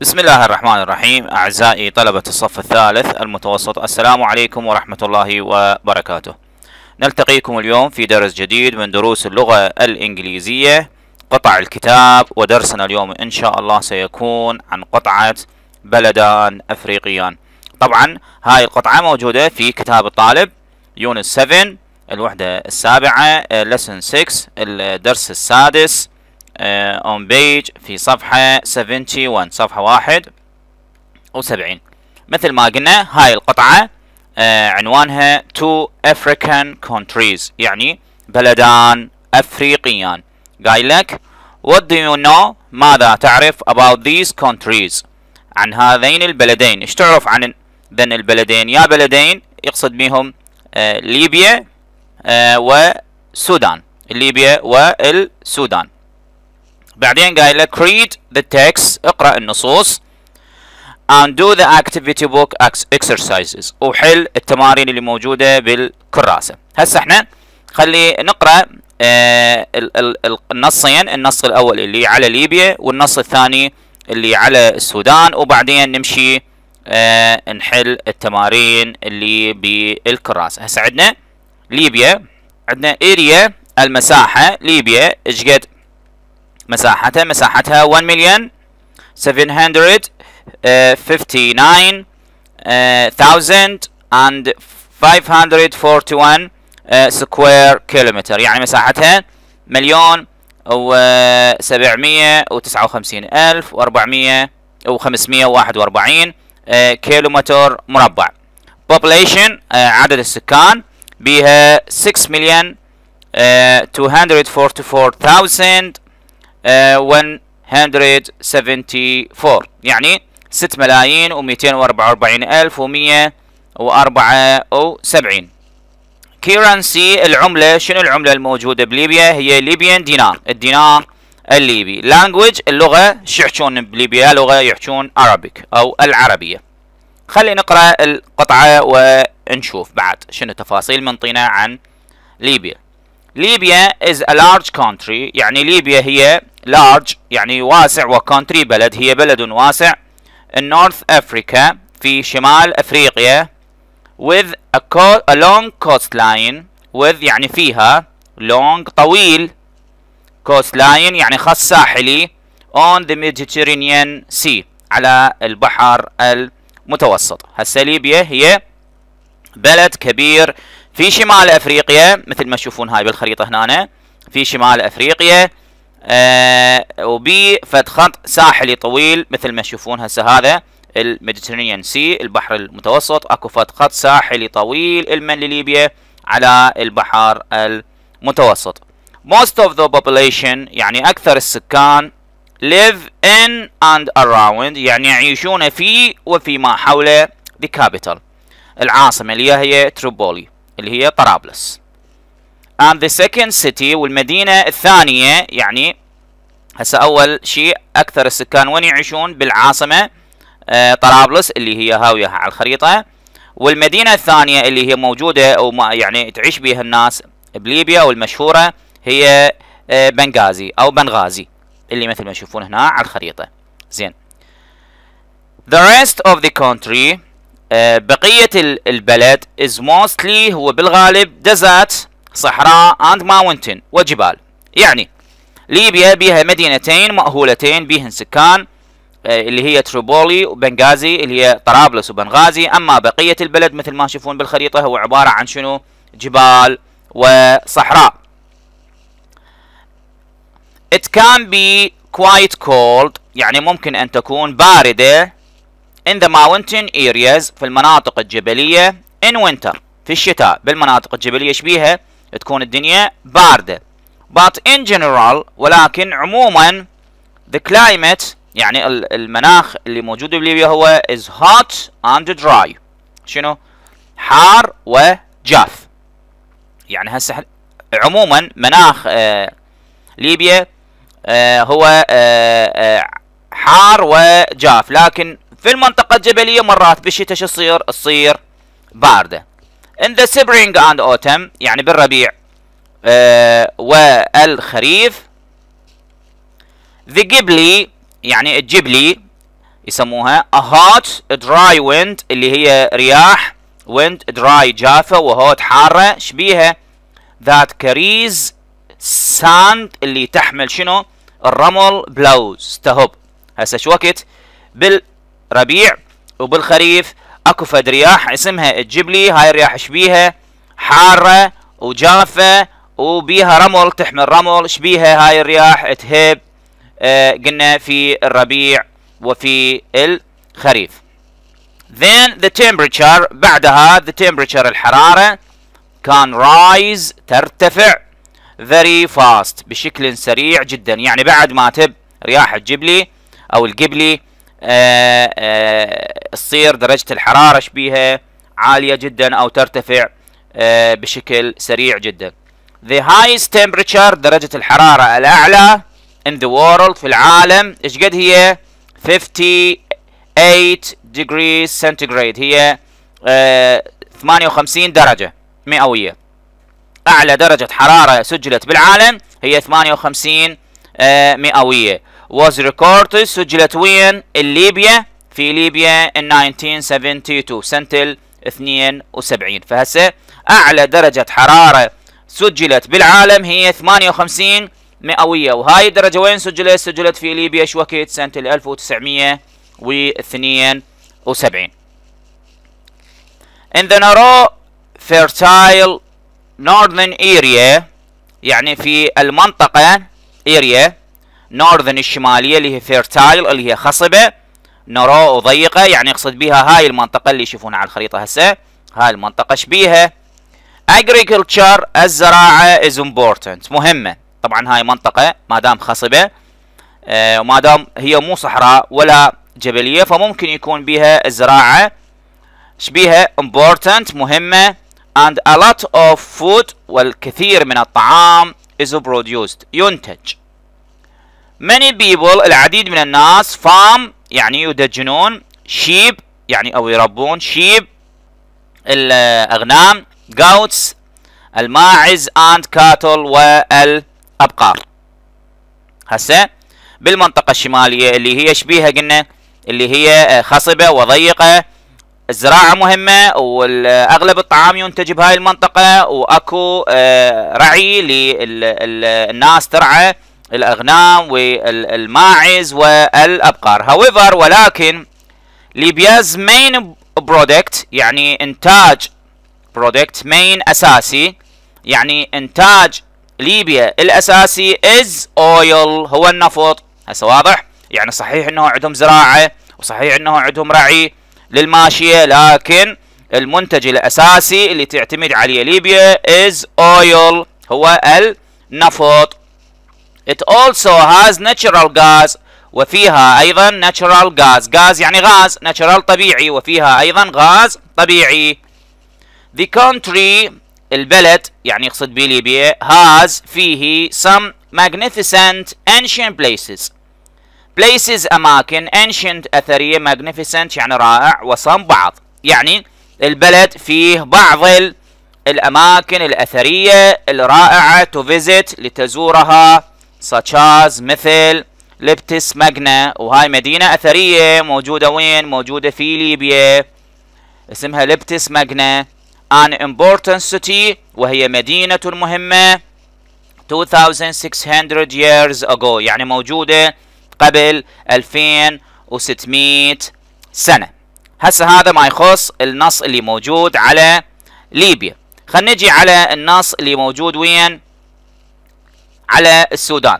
بسم الله الرحمن الرحيم أعزائي طلبة الصف الثالث المتوسط السلام عليكم ورحمة الله وبركاته نلتقيكم اليوم في درس جديد من دروس اللغة الإنجليزية قطع الكتاب ودرسنا اليوم إن شاء الله سيكون عن قطعة بلدان أفريقيان طبعا هاي القطعة موجودة في كتاب الطالب يونس 7 الوحدة السابعة لسن 6 الدرس السادس اون آه، بيج في صفحة 71 صفحة واحد وسبعين مثل ما قلنا هاي القطعة uh, عنوانها two African countries يعني بلدان أفريقيان قايل لك What do you know ماذا تعرف about these countries عن هذين البلدين ايش تعرف عن ذن البلدين يا بلدين يقصد بهم آه، ليبيا آه وسودان ليبيا والسودان بعدين قايل لك read the text اقرأ النصوص and do the activity book exercises وحل التمارين اللي موجودة بالكراسة هسه احنا خلي نقرأ آه النصين النص الأول اللي على ليبيا والنص الثاني اللي على السودان وبعدين نمشي آه نحل التمارين اللي بالكراسة هسه عندنا ليبيا عندنا اريا المساحة ليبيا ايش قد مساحتها مساحتها 1 مليون 759541 سكوير كيلومتر يعني مساحتها مليون و 759451 كيلومتر و541 مربع population آه، عدد السكان بها 6 مليون 244,000 174 آه، يعني 6 ملايين و244 ألف و174 كيرانسي العملة شنو العملة الموجودة بليبيا هي ليبيان دينار الدينار الليبي لانجوج اللغة شو يحجون بليبيا لغة يحجون عربيك أو العربية خلي نقرأ القطعة ونشوف بعد شنو تفاصيل منطينا عن ليبيا ليبيا is a large country يعني ليبيا هي large يعني واسع وكونتري بلد هي بلد واسع النورث أفريكا في شمال أفريقيا with a, co a long coastline with يعني فيها long طويل coastline يعني خط ساحلي on the Mediterranean Sea على البحر المتوسط هسه ليبيا هي بلد كبير في شمال أفريقيا مثل ما تشوفون هاي بالخريطة هنا في شمال أفريقيا آه وبي فد خط ساحلي طويل مثل ما تشوفون هسه هذا الميديترينيان سي البحر المتوسط اكو فد خط ساحلي طويل المن لليبيا على البحر المتوسط most of the population يعني اكثر السكان live in and around يعني يعيشون في وفيما حول the capital العاصمة اللي هي تريبولي اللي هي طرابلس and the second city والمدينة الثانية يعني هسه أول شيء أكثر السكان وين يعيشون بالعاصمة آه، طرابلس اللي هي هاوية على الخريطة والمدينة الثانية اللي هي موجودة أو ما يعني تعيش بها الناس بليبيا والمشهورة هي آه، بنغازي أو بنغازي اللي مثل ما تشوفون هنا على الخريطة زين The rest of the country آه، بقية البلد is mostly هو بالغالب desert صحراء اند ماونتن وجبال يعني ليبيا بها مدينتين مأهولتين بهن سكان آه، اللي هي تروبولي وبنغازي اللي هي طرابلس وبنغازي اما بقيه البلد مثل ما تشوفون بالخريطه هو عباره عن شنو جبال وصحراء It can be quite cold يعني ممكن أن تكون باردة in the mountain areas في المناطق الجبلية in winter في الشتاء بالمناطق الجبلية شبيها تكون الدنيا باردة but in general ولكن عموما the climate يعني المناخ اللي موجود بليبيا هو is hot and dry شنو حار وجاف يعني هسه عموما مناخ آه ليبيا آه هو آه, آه، حار وجاف لكن في المنطقة الجبلية مرات بالشتاء شو تصير؟ تصير باردة in the spring and autumn يعني بالربيع آه، والخريف the ghibli يعني الجبلي يسموها a hot dry wind اللي هي رياح wind dry جافة وهوت حارة شبيهة that carries sand اللي تحمل شنو الرمل blows تهب هسه شو وقت بالربيع وبالخريف اكو فد رياح اسمها الجبلي هاي الرياح شبيها حاره وجافه وبيها رمل تحمل رمل شبيها هاي الرياح تهب آه قلنا في الربيع وفي الخريف then the temperature بعدها the temperature الحرارة can rise ترتفع very fast بشكل سريع جدا يعني بعد ما تب رياح الجبلي او الجبلي آه، آه، تصير درجة الحرارة شبيها عالية جدا أو ترتفع آه، بشكل سريع جدا The highest temperature درجة الحرارة الأعلى in the world في العالم إيش قد هي 58 degrees centigrade هي 58 درجة مئوية أعلى درجة حرارة سجلت بالعالم هي 58 مئوية was recorded سجلت وين الليبيا في ليبيا in 1972 سنة ال 72 فهسه أعلى درجة حرارة سجلت بالعالم هي 58 مئوية وهاي الدرجة وين سجلت؟ سجلت في ليبيا شوكت سنة ال 1972 In the narrow fertile northern area يعني في المنطقة area نورذن الشمالية اللي هي فيرتايل اللي هي خصبة نرو وضيقة يعني يقصد بها هاي المنطقة اللي يشوفونها على الخريطة هسه هاي المنطقة شبيها agriculture الزراعة is important مهمة طبعا هاي منطقة ما دام خصبة آه وما دام هي مو صحراء ولا جبلية فممكن يكون بها الزراعة شبيها important مهمة and a lot of food والكثير من الطعام is produced ينتج many people العديد من الناس farm يعني يدجنون sheep يعني أو يربون sheep الأغنام goats الماعز and cattle والأبقار هسه بالمنطقة الشمالية اللي هي شبيها قلنا اللي هي آه، خصبة وضيقة الزراعة مهمة واغلب الطعام ينتج بهاي المنطقة وأكو آه، رعي للناس ترعى الأغنام والماعز والأبقار however ولكن ليبيا's main product يعني إنتاج product main أساسي يعني إنتاج ليبيا الأساسي is oil هو النفط هسه واضح يعني صحيح أنه عندهم زراعة وصحيح أنه عندهم رعي للماشية لكن المنتج الأساسي اللي تعتمد عليه ليبيا is oil هو النفط It also has natural gas وفيها أيضا natural gas gas يعني غاز natural طبيعي وفيها أيضا غاز طبيعي The country البلد يعني يقصد به ليبيا has فيه some magnificent ancient places places أماكن ancient أثرية magnificent يعني رائع وصم بعض يعني البلد فيه بعض الأماكن الأثرية الرائعة to visit لتزورها such as مثل لبتس ماجنا وهاي مدينة أثرية موجودة وين؟ موجودة في ليبيا اسمها لبتس ماجنا an important city وهي مدينة مهمة 2600 years ago يعني موجودة قبل 2600 سنة هسه هذا ما يخص النص اللي موجود على ليبيا خلينا نجي على النص اللي موجود وين على السودان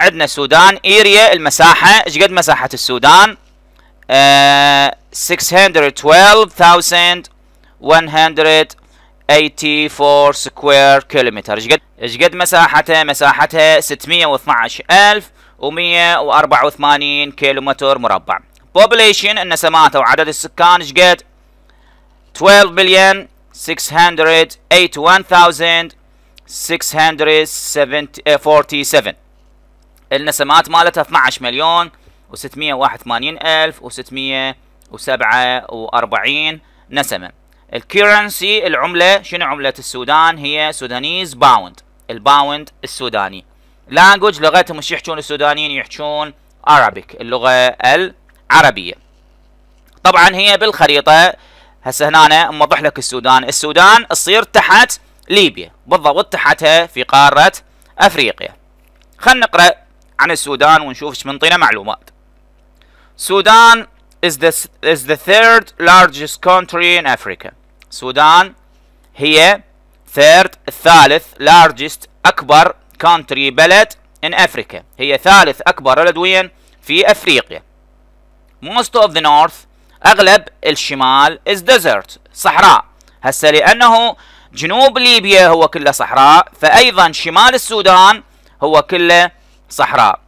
عندنا السودان اريا المساحه ايش قد مساحه السودان آه 6124 سكوير كيلومتر ايش قد ايش قد مساحتها مساحتها 612184 كيلومتر مربع population النسمات او عدد السكان ايش قد 12 بليون 647 النسمات uh, مالتها 12 مليون و681 الف و647 نسمه الكيرنسي العمله شنو عمله السودان هي سودانيز باوند الباوند السوداني لانجوج لغتهم مش يحجون السودانيين يحجون عربيك اللغه العربيه طبعا هي بالخريطه هسه هنا موضح لك السودان السودان تصير تحت ليبيا بالضبط تحتها في قارة أفريقيا خلنا نقرأ عن السودان ونشوف ايش منطينا معلومات السودان is the, is the third largest country in Africa السودان هي third الثالث largest أكبر country بلد in Africa هي ثالث أكبر بلد وين في أفريقيا most of the north أغلب الشمال is desert صحراء هسه لأنه جنوب ليبيا هو كله صحراء فأيضا شمال السودان هو كله صحراء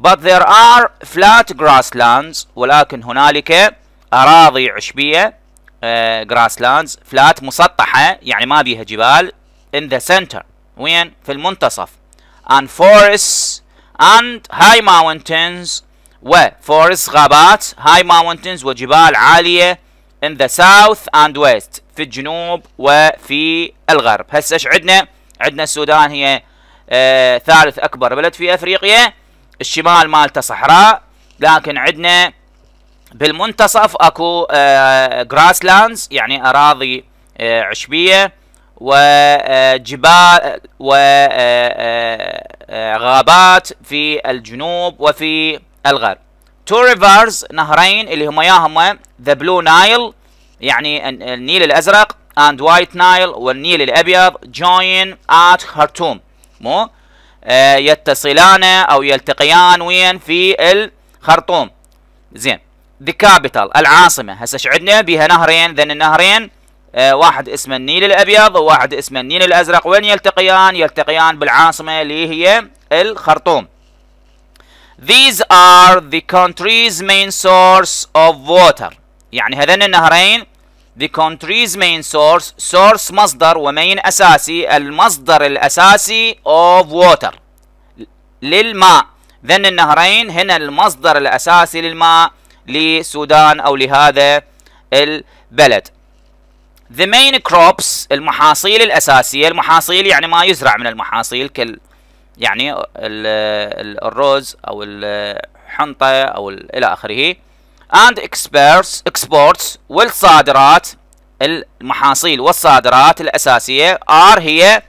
but there are flat grasslands ولكن هنالك أراضي عشبية آه، grasslands flat مسطحة يعني ما بيها جبال in the center وين في المنتصف and forests and high mountains و forests غابات high mountains وجبال عالية in the south and west في الجنوب وفي الغرب هسه ايش عندنا عندنا السودان هي آه ثالث اكبر بلد في افريقيا الشمال مالته صحراء لكن عندنا بالمنتصف اكو جراس آه لاندز يعني اراضي آه عشبيه وجبال آه، وغابات آه، آه، في الجنوب وفي الغرب تو ريفرز نهرين اللي هما يا هما ذا بلو نايل يعني النيل الازرق اند وايت نايل والنيل الابيض جوين ات خرطوم مو آه يتصلان او يلتقيان وين في الخرطوم زين ذا كابيتال العاصمه هسه ايش عندنا بيها نهرين ذن النهرين آه واحد اسمه النيل الابيض وواحد اسمه النيل الازرق وين يلتقيان يلتقيان بالعاصمه اللي هي الخرطوم These are the country's main source of water يعني هذين النهرين the country's main source source مصدر ومين أساسي المصدر الأساسي of water للماء ذن النهرين هنا المصدر الأساسي للماء لسودان أو لهذا البلد The main crops المحاصيل الأساسية المحاصيل يعني ما يزرع من المحاصيل كل يعني الرز او الحنطه او الى اخره and exports exports والصادرات المحاصيل والصادرات الاساسيه are هي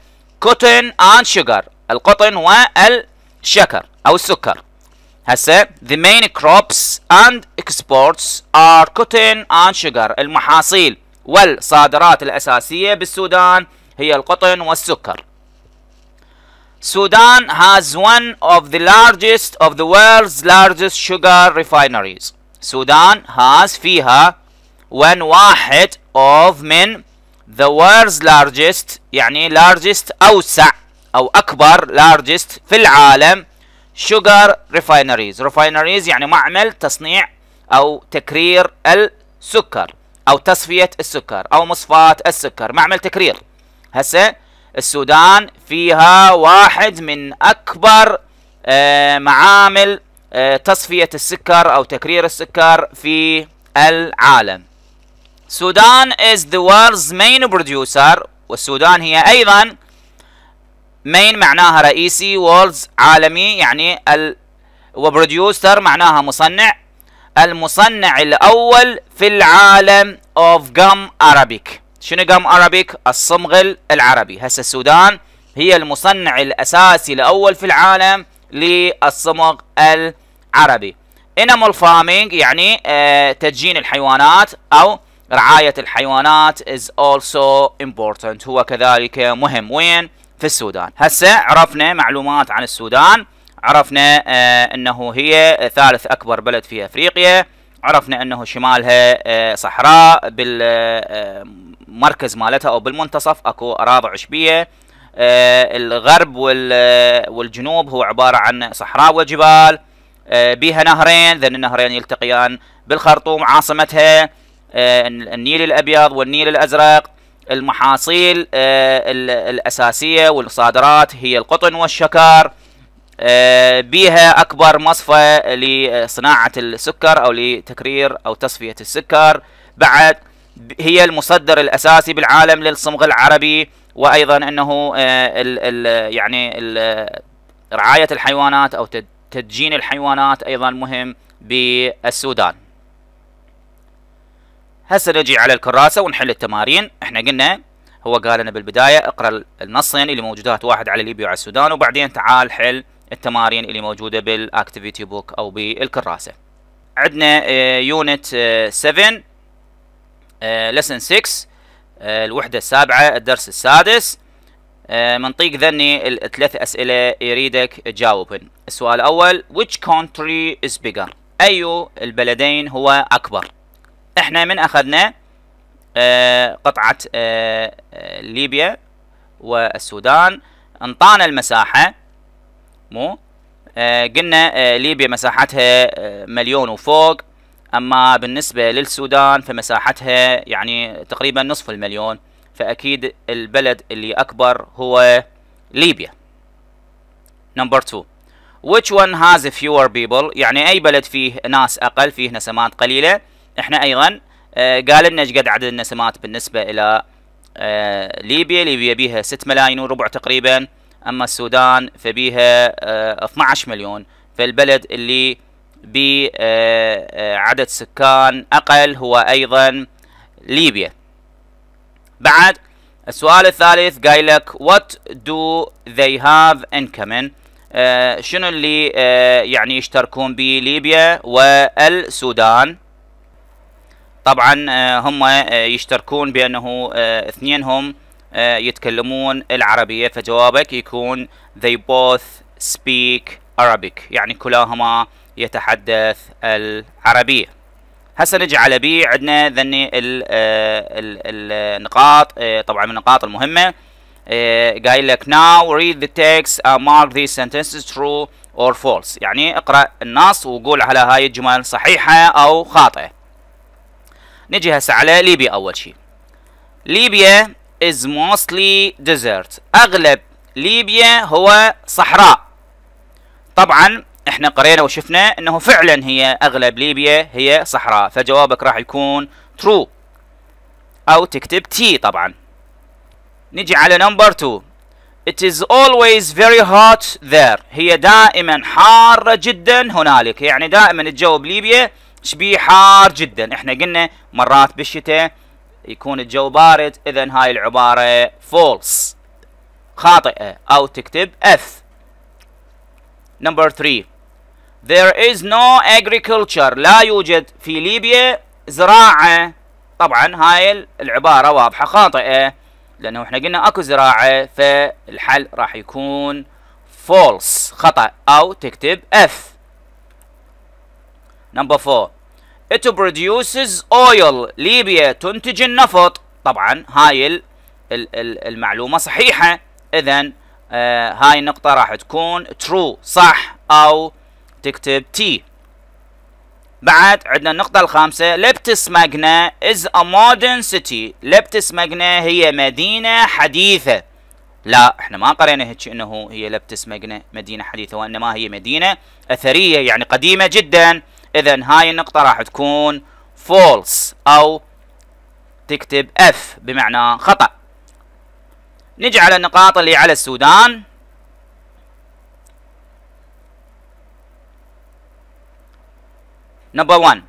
cotton and sugar القطن والشكر او السكر هسه the main crops and exports are cotton and sugar المحاصيل والصادرات الاساسيه بالسودان هي القطن والسكر Sudan has one of the largest of the world's largest sugar refineries. Sudan has فيها one واحد of من the world's largest يعني largest أوسع أو أكبر largest في العالم sugar refineries refineries يعني معمل تصنيع أو تكرير السكر أو تصفية السكر أو مصفاة السكر معمل تكرير هسه السودان فيها واحد من أكبر آه، معامل آه، تصفية السكر أو تكرير السكر في العالم السودان is the world's main producer والسودان هي أيضا main معناها رئيسي world's عالمي يعني ال وبروديوسر معناها مصنع المصنع الأول في العالم of gum Arabic شنو gum Arabic الصمغ العربي هسه السودان هي المصنع الأساسي الأول في العالم للصمغ العربي animal farming يعني آه، تدجين الحيوانات أو رعاية الحيوانات is also important هو كذلك مهم وين في السودان هسه عرفنا معلومات عن السودان عرفنا آه، انه هي ثالث اكبر بلد في افريقيا عرفنا انه شمالها آه، صحراء بالمركز مالتها او بالمنتصف اكو اراضي عشبيه آه، الغرب آه، والجنوب هو عبارة عن صحراء وجبال آه، بها نهرين ذن النهرين يلتقيان بالخرطوم عاصمتها النيل الأبيض والنيل الأزرق المحاصيل الأساسية والصادرات هي القطن والشكر بها أكبر مصفى لصناعة السكر أو لتكرير أو تصفية السكر بعد هي المصدر الأساسي بالعالم للصمغ العربي وايضا انه آه، ال ال يعني ال رعايه الحيوانات او تدجين الحيوانات ايضا مهم بالسودان هسه نجي على الكراسه ونحل التمارين احنا قلنا هو قال لنا بالبدايه اقرا النصين اللي موجودات واحد على ليبيا وعلى السودان وبعدين تعال حل التمارين اللي موجوده بالاكتيفيتي بوك او بالكراسه عندنا يونت 7 لسن 6 آه، الوحدة السابعة الدرس السادس آه، منطيق ذني الثلاث أسئلة يريدك تجاوبهن السؤال الأول which country is bigger أي البلدين هو أكبر احنا من أخذنا آه، قطعة ليبيا والسودان انطانا المساحة مو قلنا ليبيا مساحتها مليون وفوق أما بالنسبة للسودان فمساحتها يعني تقريبا نصف المليون فأكيد البلد اللي أكبر هو ليبيا نمبر 2 which one has fewer people يعني أي بلد فيه ناس أقل فيه نسمات قليلة احنا أيضا آه، قال لنا ايش قد عدد النسمات بالنسبة إلى آه، ليبيا ليبيا بيها 6 ملايين وربع تقريبا أما السودان فبيها 12 آه، مليون فالبلد اللي بعدد سكان أقل هو أيضا ليبيا بعد السؤال الثالث قايل لك what do they have in common آه شنو اللي آه يعني يشتركون بليبيا والسودان طبعا آه هم آه، يشتركون بأنه آه، اثنينهم آه، يتكلمون العربية فجوابك يكون they both speak Arabic يعني كلاهما يتحدث العربية هسه نجي على بي عندنا ذني النقاط آه، آه، طبعا من النقاط المهمة آه، قايل لك now read the text and mark these sentences true or false يعني اقرأ النص وقول على هاي الجمل صحيحة أو خاطئة نجي هسه على ليبيا أول شيء ليبيا is mostly desert أغلب ليبيا هو صحراء طبعا احنا قرينا وشفنا انه فعلا هي اغلب ليبيا هي صحراء فجوابك راح يكون ترو او تكتب تي طبعا نجي على نمبر 2 It is always very hot there هي دائما حارة جدا هنالك يعني دائما الجو بليبيا شبيه حار جدا احنا قلنا مرات بالشتاء يكون الجو بارد اذا هاي العبارة false خاطئة او تكتب F Number three, there is no agriculture لا يوجد في ليبيا زراعة طبعا هاي العبارة واضحة خاطئة لأنه احنا قلنا أكو زراعة فالحل راح يكون false خطأ أو تكتب F Number four It produces oil ليبيا تنتج النفط طبعا هاي المعلومة صحيحة إذا آه هاي النقطة راح تكون true صح أو تكتب T بعد عندنا النقطة الخامسة لبتس ماجنا is a modern city لبتس ماجنا هي مدينة حديثة لا احنا ما قرينا هيك انه هي لبتس ماجنا مدينة حديثة وانما هي مدينة اثرية يعني قديمة جدا اذا هاي النقطة راح تكون false او تكتب F بمعنى خطأ نجي على النقاط اللي على السودان Number one,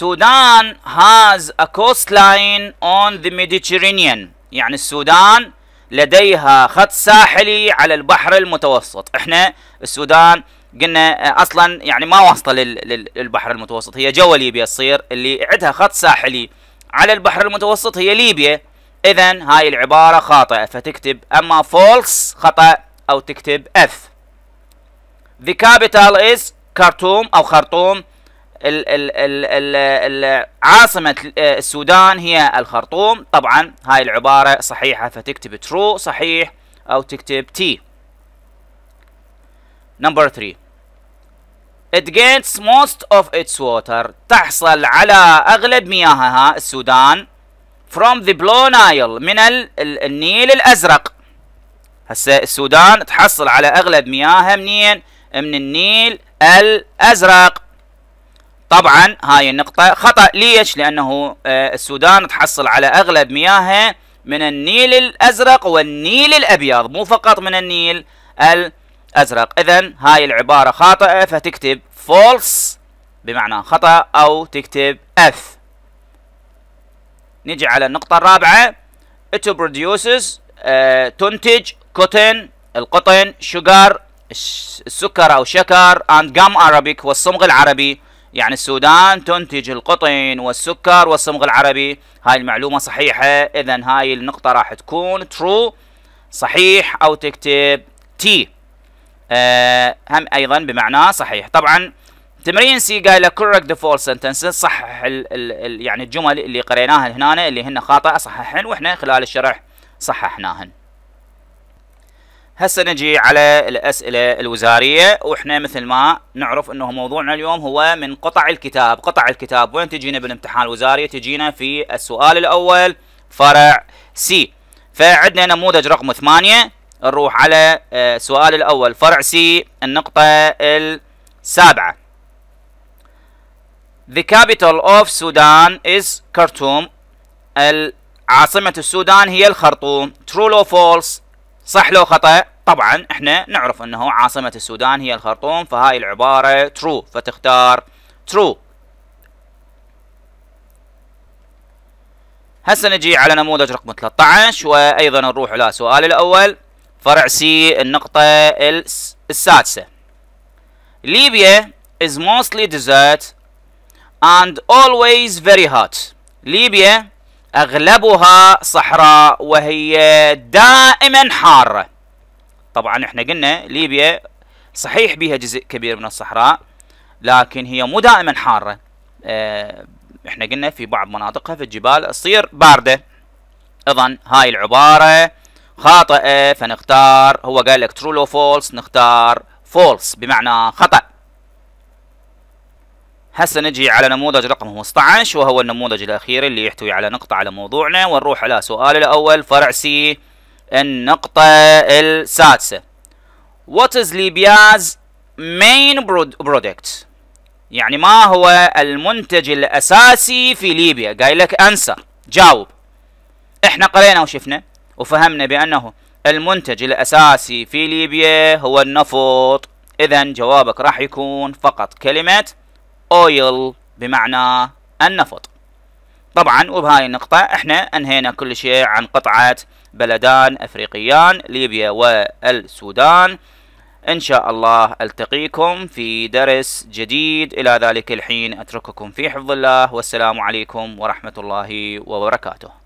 Sudan has a coastline on the Mediterranean. يعني السودان لديها خط ساحلي على البحر المتوسط. احنا السودان قلنا اصلا يعني ما واصله للبحر المتوسط، هي جوا ليبيا تصير اللي عندها خط ساحلي على البحر المتوسط هي ليبيا. اذا هاي العبارة خاطئة فتكتب اما فولس خطأ او تكتب F the capital is كرتوم او خرطوم ال ال ال ال عاصمة السودان هي الخرطوم طبعا هاي العبارة صحيحة فتكتب true صحيح أو تكتب T number 3 It gains most of its water تحصل على أغلب مياهها السودان from the blue Nile من ال ال النيل الأزرق هسه السودان تحصل على أغلب مياهها منين؟ من النيل الأزرق طبعا هاي النقطة خطأ ليش؟ لأنه آه، السودان تحصل على أغلب مياهها من النيل الأزرق والنيل الأبيض مو فقط من النيل الأزرق إذا هاي العبارة خاطئة فتكتب false بمعنى خطأ أو تكتب F نجي على النقطة الرابعة it produces تنتج كوتن القطن شجر السكر او شكر and gum arabic والصمغ العربي يعني السودان تنتج القطن والسكر والصمغ العربي هاي المعلومة صحيحة اذا هاي النقطة راح تكون true صحيح او تكتب تي أه هم ايضا بمعنى صحيح طبعا تمرين سي له correct the false sentences صحح ال ال يعني الجمل اللي قريناها هنا اللي هن خاطئه صححن واحنا خلال الشرح صححناهن. هسه نجي على الاسئله الوزاريه واحنا مثل ما نعرف انه موضوعنا اليوم هو من قطع الكتاب، قطع الكتاب وين تجينا بالامتحان الوزاري؟ تجينا في السؤال الاول فرع سي. فعندنا نموذج رقم ثمانية نروح على آه، السؤال الاول فرع سي النقطه السابعه. The capital of Sudan is Khartoum. عاصمة السودان هي الخرطوم. True or false؟ صح لو خطأ؟ طبعا احنا نعرف انه عاصمة السودان هي الخرطوم فهاي العبارة true فتختار true. هسه نجي على نموذج رقم 13 وايضا نروح الى السؤال الاول فرع سي النقطة السادسة. ليبيا is mostly desert and always very hot ليبيا أغلبها صحراء وهي دائما حارة طبعا احنا قلنا ليبيا صحيح بها جزء كبير من الصحراء لكن هي مو دائما حارة آه، احنا قلنا في بعض مناطقها في الجبال تصير باردة ايضا هاي العبارة خاطئة فنختار هو قال لك true or false نختار false بمعنى خطأ هسه نجي على نموذج رقم 15 وهو النموذج الأخير اللي يحتوي على نقطة على موضوعنا ونروح على سؤال الأول فرع سي النقطة السادسة What is Libya's main product؟ يعني ما هو المنتج الأساسي في ليبيا؟ قايل لك أنسر جاوب احنا قرينا وشفنا وفهمنا بأنه المنتج الأساسي في ليبيا هو النفط إذا جوابك راح يكون فقط كلمة oil بمعنى النفط طبعا وبهاي النقطة احنا انهينا كل شيء عن قطعة بلدان افريقيان ليبيا والسودان ان شاء الله التقيكم في درس جديد الى ذلك الحين اترككم في حفظ الله والسلام عليكم ورحمة الله وبركاته